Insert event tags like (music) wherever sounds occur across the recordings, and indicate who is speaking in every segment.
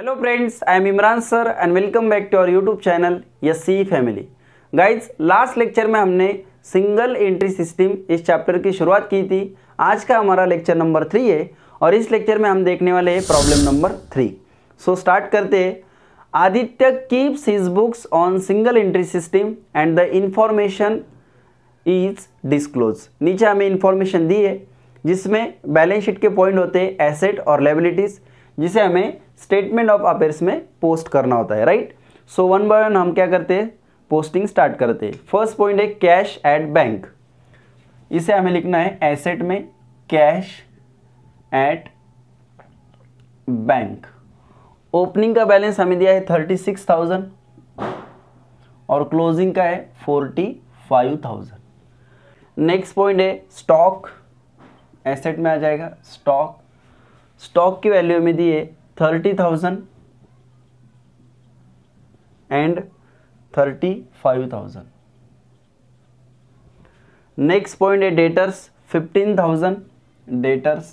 Speaker 1: Hello friends I am Imran sir and welcome back to our YouTube channel yes family guys last lecture में हमने single entry system इस chapter की शुरुआत की थी आज का हमारा लेक्चर नंबर थ्री है और इस लेक्चर में हम देखने वाले हैं problem number three so start करते हैं Aditya keeps his books on single entry system and the information is disclose नीचे हमें इन्फॉर्मेशन दी है जिसमें बैलेंस शीट के पॉइंट होते हैं एसेट और लेबिलिटीज़ जिसे हमें स्टेटमेंट ऑफ अफेयर्स में पोस्ट करना होता है right so one by one हम क्या करते हैं पोस्टिंग स्टार्ट करते हैं फर्स्ट पॉइंट है कैश एट बैंक इसे हमें लिखना है एसेट में कैश एट बैंक ओपनिंग का बैलेंस हमें दिया है थर्टी सिक्स थाउजेंड और क्लोजिंग का है forty five thousand next point है स्टॉक एसेट में आ जाएगा स्टॉक स्टॉक की वैल्यू हमें दी है thirty thousand and thirty five thousand next point है debtors fifteen thousand debtors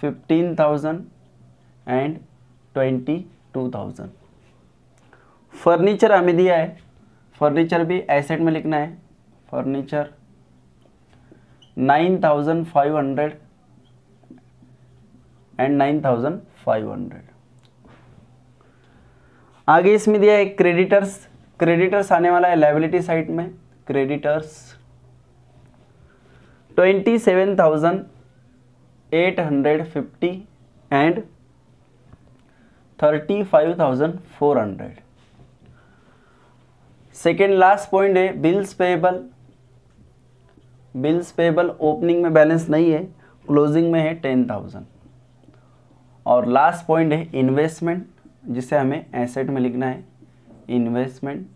Speaker 1: fifteen thousand and twenty two thousand furniture हमें दिया है फर्नीचर भी एसेट में लिखना है furniture nine thousand five hundred and nine thousand five hundred आगे इसमें दिया है क्रेडिटर्स क्रेडिटर्स आने वाला है लाइबिलिटी साइड में creditors twenty seven thousand eight hundred fifty and thirty five thousand four hundred second last point है bills payable bills payable opening में बैलेंस नहीं है क्लोजिंग में है टेन थाउजेंड और लास्ट पॉइंट है इन्वेस्टमेंट जिसे हमें एसेट में लिखना है इन्वेस्टमेंट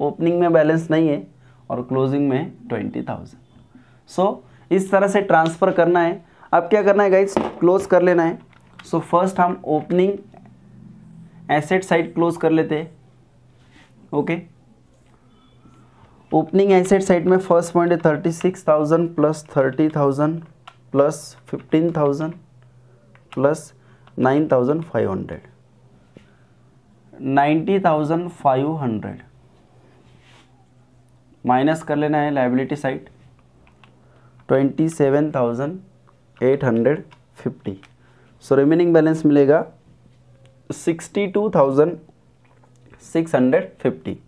Speaker 1: ओपनिंग में बैलेंस नहीं है और क्लोजिंग में ट्वेंटी थाउजेंड सो इस तरह से ट्रांसफ़र करना है अब क्या करना है गाइज क्लोज कर लेना है सो so, फर्स्ट हम ओपनिंग एसेट साइड क्लोज कर लेते हैं ओके ओपनिंग एसेट साइड में फर्स्ट पॉइंट है thirty six thousand plus thirty thousand plus fifteen thousand plus nine thousand five hundred ninety thousand five hundred minus कर लेना है liability side twenty seven thousand eight hundred fifty so remaining balance मिलेगा sixty two thousand six hundred fifty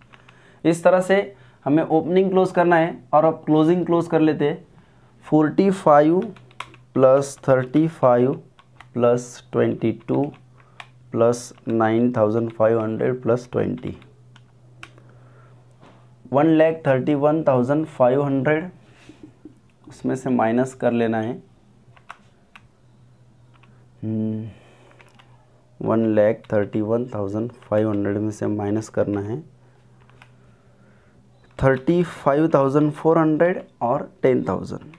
Speaker 1: इस तरह से हमें opening close करना है और अब क्लोजिंग क्लोज कर लेते हैं forty five plus thirty five plus twenty two plus nine thousand five hundred plus twenty one lakh thirty one thousand five hundred उसमें से माइनस कर लेना है one lakh thirty one thousand five hundred में से माइनस करना है thirty five thousand four hundred और ten thousand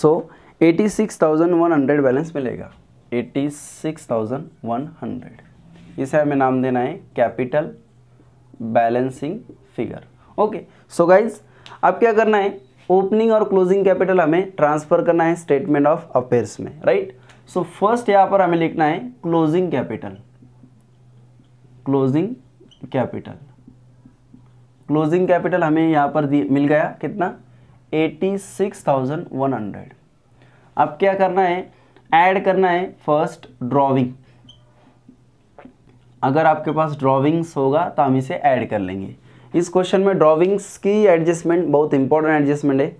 Speaker 1: so eighty six thousand one hundred balance मिलेगा eighty six thousand one hundred इसे हमें नाम देना है capital balancing figure okay so guys अब क्या करना है ओपनिंग और क्लोजिंग कैपिटल हमें ट्रांसफर करना है स्टेटमेंट ऑफ अफेयर्स में राइट सो फर्स्ट यहाँ पर हमें लिखना है closing capital closing capital closing capital हमें यहाँ पर मिल गया कितना eighty six thousand one hundred अब क्या करना है ऐड करना है फर्स्ट ड्रॉविंग अगर आपके पास ड्रॉविंग्स होगा तो हम इसे ऐड कर लेंगे इस क्वेश्चन में ड्रॉविंग्स की एडजस्टमेंट बहुत इंपॉर्टेंट एडजस्टमेंट है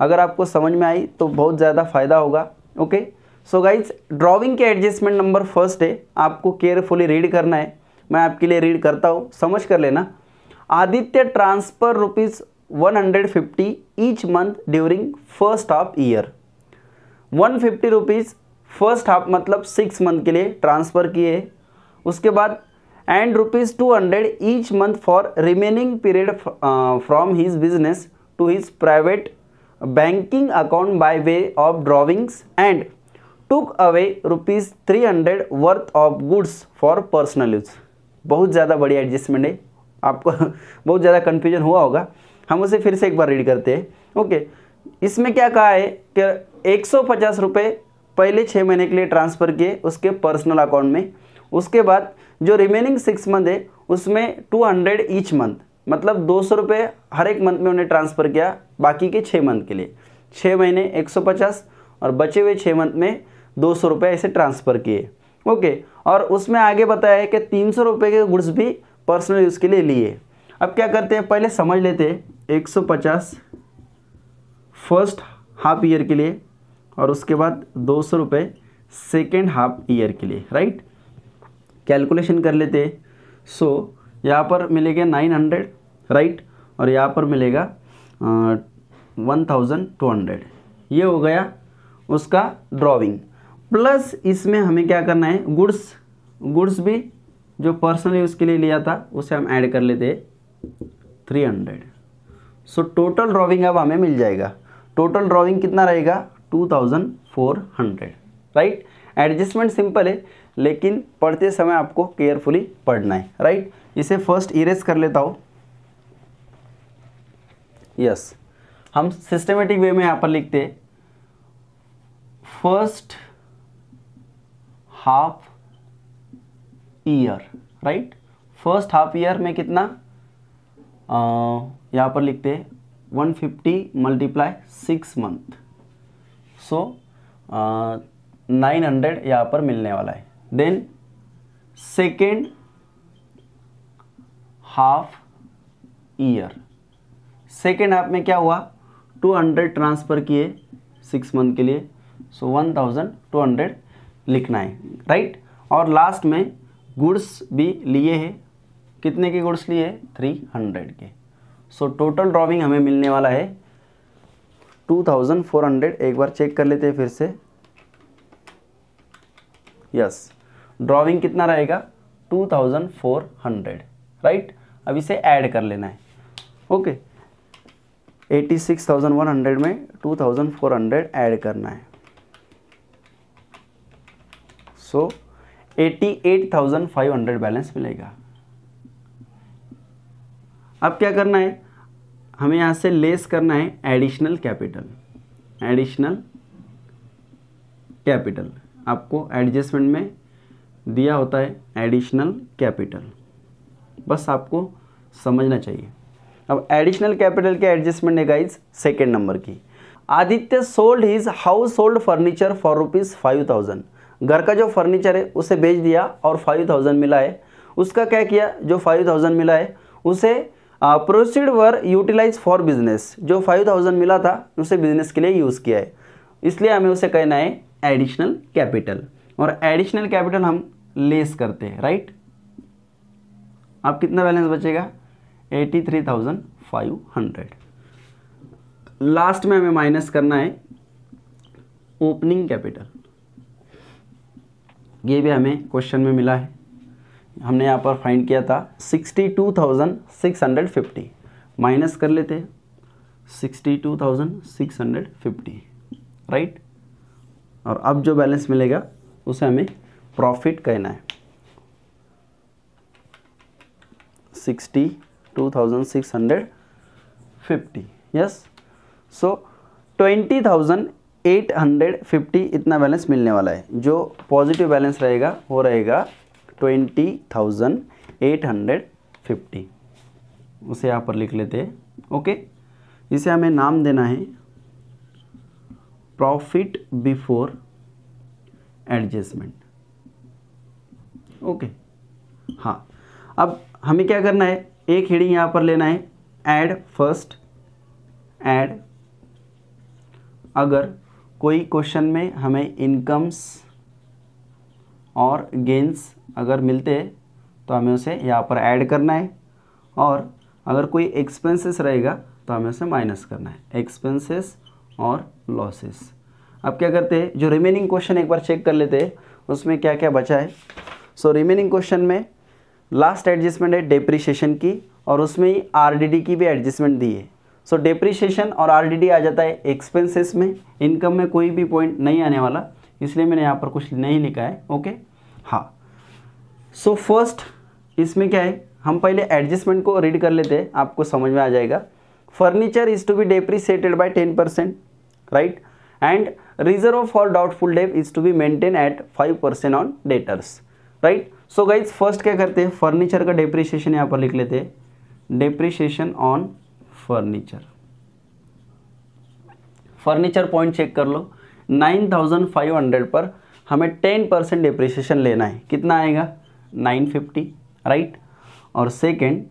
Speaker 1: अगर आपको समझ में आई तो बहुत ज़्यादा फायदा होगा ओके सो गाइज ड्रॉविंग के एडजस्टमेंट नंबर फर्स्ट है आपको केयरफुली रीड करना है मैं आपके लिए रीड करता हूँ समझ कर लेना Aditya transfer rupees one hundred fifty each month during first of year one fifty rupees first half मतलब सिक्स मंथ के लिए ट्रांसफ़र किए उसके बाद and rupees two hundred each month for remaining period from his business to his private banking account by way of drawings and took away rupees three hundred worth of goods for personal use बहुत ज़्यादा बड़ी adjustment है आपको (laughs) बहुत ज़्यादा confusion हुआ होगा हम उसे फिर से एक बार रीड करते हैं ओके इसमें क्या कहा है कि एक सौ पचास रुपये पहले छः महीने के लिए ट्रांसफ़र किए उसके पर्सनल अकाउंट में उसके बाद जो रिमेनिंग सिक्स मंथ है उसमें टू हंड्रेड ईच मंथ मतलब दो सौ रुपये हर एक मंथ में उन्हें ट्रांसफ़र किया बाकी के छः मंथ के लिए छः महीने एक सौ पचास और बचे हुए छः मंथ में दो सौ रुपये ऐसे ट्रांसफ़र किए ओके और उसमें आगे बताया है कि तीन सौ रुपये के गुड्स भी पर्सनल यूज़ के लिए लिए अब क्या करते हैं पहले समझ लेते हैं एक सौ पचास फर्स्ट हाफ ईयर के लिए और उसके बाद दो सौ रुपये सेकेंड हाफ ईयर के लिए राइट कैलकुलेशन कर लेते सो so, यहाँ पर मिलेगा नाइन हंड्रेड राइट और यहाँ पर मिलेगा वन थाउजेंड टू हंड्रेड ये हो गया उसका ड्रॉविंग प्लस इसमें हमें क्या करना है गुड्स गुड्स भी जो पर्सनल यूज़ के लिए लिया था उसे हम ऐड कर लेते three hundred so total drawing अब हमें मिल जाएगा टोटल ड्रॉविंग कितना रहेगा two thousand four hundred right adjustment simple है लेकिन पढ़ते समय आपको केयरफुली पढ़ना है राइट इसे फर्स्ट इरेज कर लेता हूँ यस हम सिस्टमेटिक वे में यहाँ पर लिखते हैं first half year right first half year में कितना यहाँ पर लिखते हैं 150 fifty multiply six month so nine hundred यहाँ पर मिलने वाला है then second half year second half में क्या हुआ टू हंड्रेड ट्रांसफ़र किए सिक्स मंथ के लिए so one thousand two hundred लिखना है राइट और लास्ट में गुड्स भी लिए हैं कितने के गुड्स लिए थ्री हंड्रेड के सो टोटल ड्रॉविंग हमें मिलने वाला है 2400 एक बार चेक कर लेते हैं फिर से यस ड्रॉविंग कितना रहेगा 2400 राइट अब इसे ऐड कर लेना है ओके 86,100 में 2400 ऐड करना है सो so, 88,500 बैलेंस मिलेगा अब क्या करना है हमें यहाँ से लेस करना है एडिशनल कैपिटल एडिशनल कैपिटल आपको एडजस्टमेंट में दिया होता है एडिशनल कैपिटल बस आपको समझना चाहिए अब एडिशनल कैपिटल के एडजस्टमेंट है गाइज सेकेंड नंबर की Aditya sold his household furniture for rupees five thousand घर का जो फर्नीचर है उसे बेच दिया और फाइव थाउजेंड मिला है उसका क्या किया जो फाइव थाउजेंड मिला है उसे proceed were utilize for business जो फाइव थाउजेंड मिला था उसे बिजनेस के लिए यूज़ किया है इसलिए हमें उसे कहना है एडिशनल कैपिटल और एडिशनल कैपिटल हम लेस करते हैं राइट आप कितना बैलेंस बचेगा eighty three thousand five hundred last में हमें माइनस करना है ओपनिंग कैपिटल ये भी हमें क्वेश्चन में मिला है हमने यहाँ पर फाइंड किया था sixty two thousand six hundred fifty minus कर लेते हैं sixty two thousand six hundred fifty right और अब जो बैलेंस मिलेगा उसे हमें प्रॉफिट कहना है sixty two thousand six hundred fifty yes so twenty thousand eight hundred fifty इतना बैलेंस मिलने वाला है जो पॉजिटिव बैलेंस रहेगा वो रहेगा twenty thousand eight hundred fifty उसे यहाँ पर लिख लेते हैं ओके इसे हमें नाम देना है प्रॉफिट बिफोर एडजस्टमेंट ओके हाँ अब हमें क्या करना है एक हेडिंग यहाँ पर लेना है ऐड फर्स्ट ऐड अगर कोई क्वेश्चन में हमें इनकम्स और गेंस अगर मिलते हैं तो हमें उसे यहाँ पर ऐड करना है और अगर कोई एक्सपेंसेस रहेगा तो हमें उसे माइनस करना है एक्सपेंसेस और लॉसेस अब क्या करते हैं जो रिमेनिंग क्वेश्चन एक बार चेक कर लेते हैं उसमें क्या क्या बचा है सो रिमेनिंग क्वेश्चन में लास्ट एडजस्टमेंट है डेप्रिशिएशन की और उसमें ही डी की भी एडजस्टमेंट दी है सो so, डेप्रिशिएशन और डी आ जाता है एक्सपेंसेस में इनकम में कोई भी पॉइंट नहीं आने वाला इसलिए मैंने यहाँ पर कुछ नहीं लिखा है ओके हाँ सो फर्स्ट इसमें क्या है हम पहले एडजस्टमेंट को रीड कर लेते हैं आपको समझ में आ जाएगा furniture is to be depreciated by ten percent right and reserve for doubtful debt is to be maintain at five percent on debtors right so guys first क्या करते हैं फर्नीचर का डेप्रिसिएशन यहाँ पर लिख लेते हैं depreciation on furniture furniture point check कर लो 9500 पर हमें 10 परसेंट डिप्रिसिएशन लेना है कितना आएगा 950 राइट और second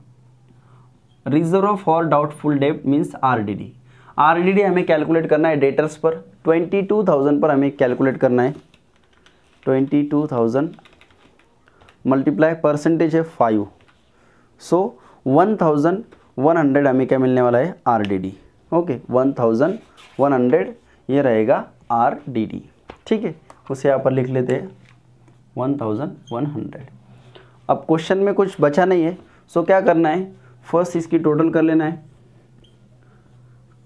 Speaker 1: reserve for doubtful debt means RDD RDD हमें कैलकुलेट करना है डेटर्स पर 22,000 पर हमें कैलकुलेट करना है 22,000 मल्टीप्लाई परसेंटेज है five so one thousand one hundred हमें क्या मिलने वाला है RDD okay one thousand one hundred ये रहेगा आर डी डी ठीक है उसे यहाँ पर लिख लेते हैं वन थाउजेंड वन हंड्रेड अब क्वेश्चन में कुछ बचा नहीं है सो क्या करना है फर्स्ट इसकी टोटल कर लेना है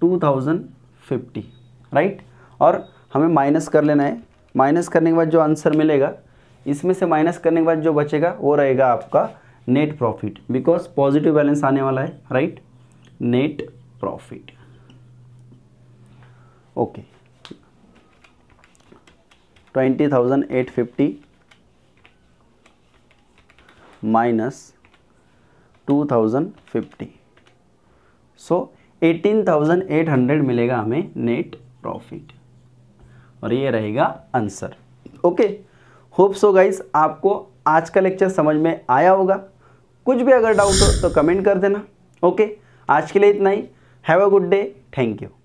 Speaker 1: टू थाउजेंड फिफ्टी राइट और हमें माइनस कर लेना है माइनस करने के बाद जो आंसर मिलेगा इसमें से माइनस करने के बाद जो बचेगा वो रहेगा आपका net profit because positive balance आने वाला है right net profit okay twenty thousand eight fifty minus two thousand fifty so eighteen thousand eight hundred मिलेगा हमें नेट प्रॉफिट और ये रहेगा answer okay hope so guys आपको आज का लेक्चर समझ में आया होगा कुछ भी अगर डाउट हो तो कमेंट कर देना ओके okay? आज के लिए इतना ही have a good day thank you